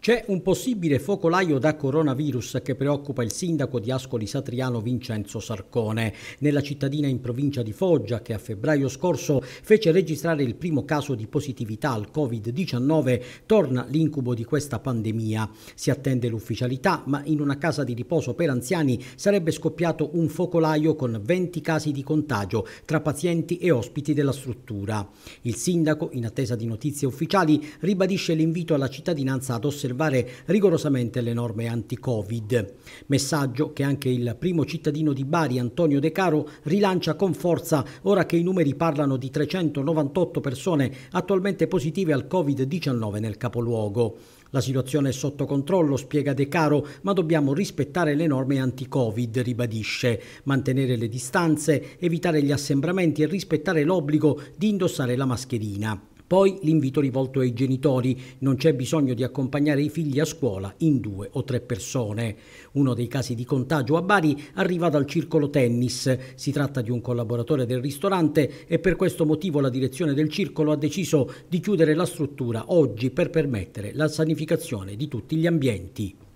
C'è un possibile focolaio da coronavirus che preoccupa il sindaco di Ascoli Satriano Vincenzo Sarcone. Nella cittadina in provincia di Foggia, che a febbraio scorso fece registrare il primo caso di positività al Covid-19, torna l'incubo di questa pandemia. Si attende l'ufficialità, ma in una casa di riposo per anziani sarebbe scoppiato un focolaio con 20 casi di contagio tra pazienti e ospiti della struttura. Il sindaco, in attesa di notizie ufficiali, ribadisce l'invito alla cittadinanza ad osservare osservare rigorosamente le norme anti-Covid. Messaggio che anche il primo cittadino di Bari, Antonio De Caro, rilancia con forza ora che i numeri parlano di 398 persone attualmente positive al Covid-19 nel capoluogo. La situazione è sotto controllo, spiega De Caro, ma dobbiamo rispettare le norme anti-Covid, ribadisce, mantenere le distanze, evitare gli assembramenti e rispettare l'obbligo di indossare la mascherina. Poi l'invito rivolto ai genitori, non c'è bisogno di accompagnare i figli a scuola in due o tre persone. Uno dei casi di contagio a Bari arriva dal circolo tennis, si tratta di un collaboratore del ristorante e per questo motivo la direzione del circolo ha deciso di chiudere la struttura oggi per permettere la sanificazione di tutti gli ambienti.